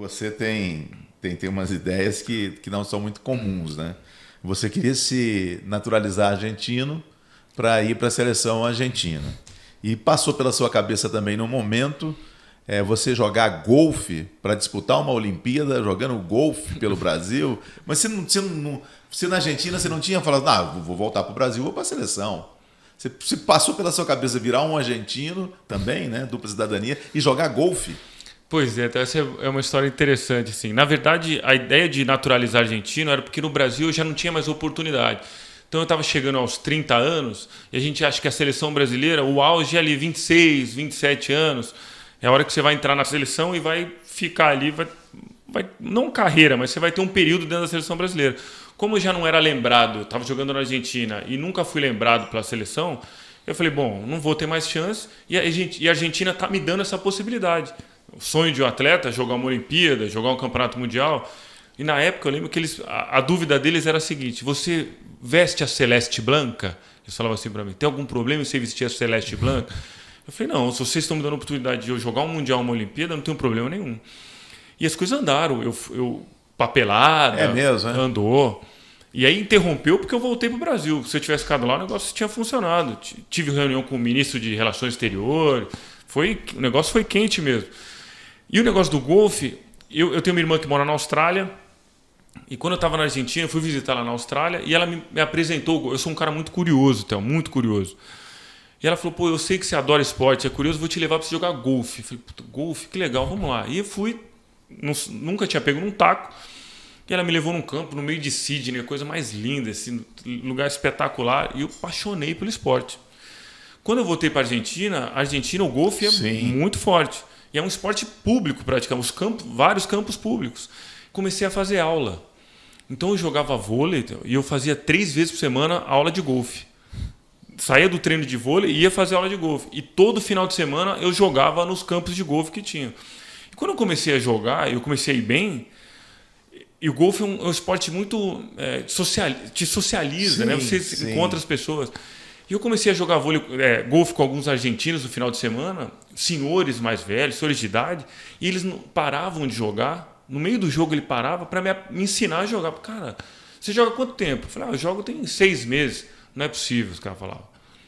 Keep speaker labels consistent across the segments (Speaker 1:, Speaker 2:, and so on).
Speaker 1: Você tem, tem, tem umas ideias que, que não são muito comuns, né? Você queria se naturalizar argentino para ir para a seleção argentina. E passou pela sua cabeça também no momento é, você jogar golfe para disputar uma Olimpíada jogando golfe pelo Brasil. Mas se não, se não, na Argentina você não tinha falado, ah, vou voltar para o Brasil, vou para a seleção. Você, você passou pela sua cabeça virar um argentino também, né? Dupla cidadania, e jogar golfe. Pois é, então essa é, é uma história interessante. Assim. Na verdade, a ideia de naturalizar argentino era porque no Brasil eu já não tinha mais oportunidade. Então eu estava chegando aos 30 anos e a gente acha que a seleção brasileira, o auge é ali 26, 27 anos. É a hora que você vai entrar na seleção e vai ficar ali, vai, vai não carreira, mas você vai ter um período dentro da seleção brasileira. Como eu já não era lembrado, estava jogando na Argentina e nunca fui lembrado pela seleção, eu falei, bom, não vou ter mais chance e a, gente, e a Argentina está me dando essa possibilidade o sonho de um atleta é jogar uma Olimpíada, jogar um campeonato mundial. E na época eu lembro que eles, a, a dúvida deles era a seguinte: você veste a celeste branca? Eles falavam assim para mim: tem algum problema em você vestir a celeste branca? Eu falei: não, se vocês estão me dando a oportunidade de eu jogar um mundial, uma Olimpíada, não tem problema nenhum. E as coisas andaram. Eu, eu papelada, é mesmo, é? andou. E aí interrompeu porque eu voltei para o Brasil. Se eu tivesse ficado lá, o negócio tinha funcionado. Tive reunião com o ministro de Relações Exteriores. Foi, o negócio foi quente mesmo. E o negócio do golfe, eu, eu tenho uma irmã que mora na Austrália. E quando eu estava na Argentina, eu fui visitar ela na Austrália e ela me, me apresentou. Eu sou um cara muito curioso, Théo, muito curioso. E ela falou: pô, eu sei que você adora esporte, é curioso, vou te levar para você jogar golfe. Eu falei: puta, golfe, que legal, vamos lá. E eu fui, não, nunca tinha pego num taco. E ela me levou num campo, no meio de Sydney, coisa mais linda, esse assim, lugar espetacular. E eu apaixonei pelo esporte. Quando eu voltei para Argentina, a Argentina, o golfe é Sim. muito forte. E é um esporte público, praticamos campos, vários campos públicos. Comecei a fazer aula. Então eu jogava vôlei então, e eu fazia três vezes por semana aula de golfe. Saía do treino de vôlei e ia fazer aula de golfe. E todo final de semana eu jogava nos campos de golfe que tinha. E quando eu comecei a jogar, eu comecei a ir bem. E o golfe é um, é um esporte muito. É, social, te socializa, né? sim, né? Você sim. encontra as pessoas. E eu comecei a jogar vôlei, é, golfe com alguns argentinos no final de semana, senhores mais velhos, senhores de idade, e eles não paravam de jogar. No meio do jogo ele parava para me, me, ensinar a jogar. Cara, você joga quanto tempo? Eu falei, ah, eu jogo tem seis meses. Não é possível, os caras falavam.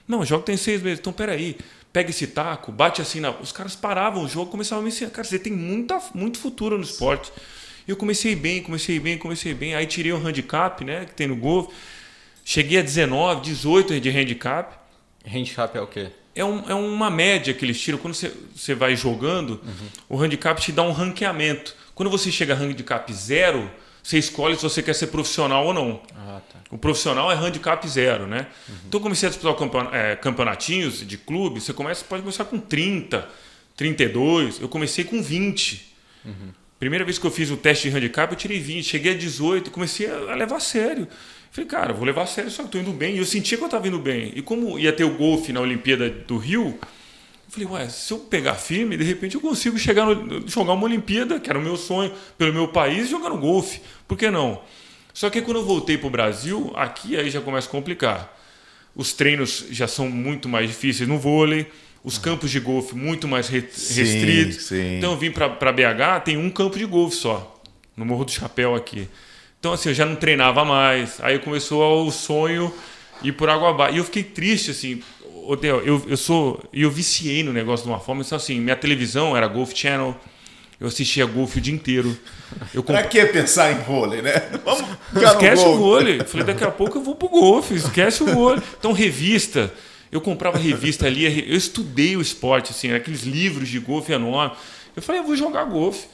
Speaker 1: Não, eu jogo tem seis meses. Então peraí, pega esse taco, bate assim na. Os caras paravam o jogo começavam a me ensinar. Cara, você tem muita, muito futuro no esporte. Eu comecei bem, comecei bem, comecei bem. Aí tirei o handicap, né, que tem no golfe Cheguei a 19, 18 de handicap. Handicap é o quê? É, um, é uma média que eles tiram. Quando você, você vai jogando, uhum. o handicap te dá um ranqueamento. Quando você chega a handicap zero, você escolhe se você quer ser profissional ou não. Ah, tá. O profissional é handicap zero, né? Uhum. Então eu comecei a disputar campeon é, campeonatinhos de clube, você começa, pode começar com 30, 32, eu comecei com 20. Uhum. Primeira vez que eu fiz o teste de handicap, eu tirei 20, cheguei a 18 comecei a levar a sério. Falei, cara, vou levar a sério, só que estou indo bem. E eu sentia que eu estava indo bem. E como ia ter o golfe na Olimpíada do Rio, falei, ué, se eu pegar firme, de repente eu consigo chegar no, jogar uma Olimpíada, que era o meu sonho, pelo meu país, jogando golfe. Por que não? Só que quando eu voltei pro Brasil, aqui aí já começa a complicar. Os treinos já são muito mais difíceis no vôlei os campos de golfe muito mais restritos. Sim, sim. Então eu vim para BH, tem um campo de golfe só, no Morro do Chapéu aqui. Então assim, eu já não treinava mais. Aí começou o sonho ir por água abaixo. E eu fiquei triste assim, Odel, eu, eu sou eu viciei no negócio de uma forma, então assim, minha televisão era Golf Channel. Eu assistia golfe o dia inteiro. Eu comp... Pra que pensar em vôlei, né? Vamos esquece o vôlei. Falei, daqui a pouco eu vou pro golfe, esquece o vôlei. Então, revista. Eu comprava revista ali, eu estudei o esporte, assim, aqueles livros de golfe enorme. Eu falei, eu vou jogar golfe.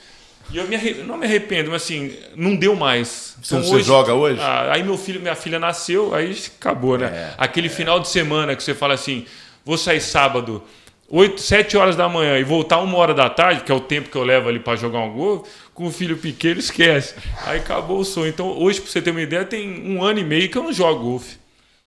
Speaker 1: E eu me arre... não me arrependo, mas assim, não deu mais. Então, você hoje... joga hoje? Ah, aí meu filho, minha filha nasceu, aí acabou, né? É, Aquele é. final de semana que você fala assim, vou sair sábado, 8, 7 horas da manhã e voltar uma hora da tarde, que é o tempo que eu levo ali para jogar um golfe, com o filho pequeno, esquece. Aí acabou o sonho. Então, hoje, para você ter uma ideia, tem um ano e meio que eu não jogo golfe.